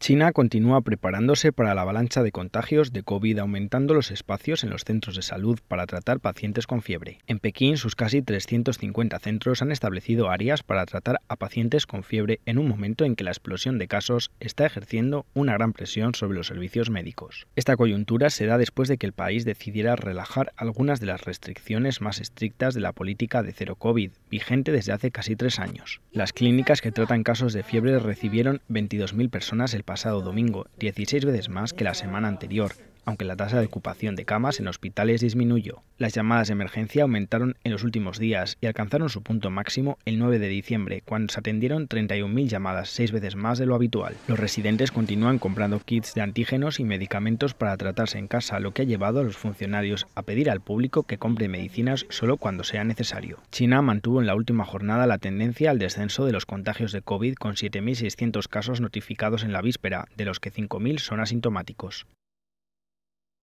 China continúa preparándose para la avalancha de contagios de COVID aumentando los espacios en los centros de salud para tratar pacientes con fiebre. En Pekín, sus casi 350 centros han establecido áreas para tratar a pacientes con fiebre en un momento en que la explosión de casos está ejerciendo una gran presión sobre los servicios médicos. Esta coyuntura se da después de que el país decidiera relajar algunas de las restricciones más estrictas de la política de cero COVID, vigente desde hace casi tres años. Las clínicas que tratan casos de fiebre recibieron 22.000 personas el pasado domingo, 16 veces más que la semana anterior, aunque la tasa de ocupación de camas en hospitales disminuyó. Las llamadas de emergencia aumentaron en los últimos días y alcanzaron su punto máximo el 9 de diciembre, cuando se atendieron 31.000 llamadas, seis veces más de lo habitual. Los residentes continúan comprando kits de antígenos y medicamentos para tratarse en casa, lo que ha llevado a los funcionarios a pedir al público que compre medicinas solo cuando sea necesario. China mantuvo en la última jornada la tendencia al descenso de los contagios de COVID con 7.600 casos notificados en la víspera, de los que 5.000 son asintomáticos.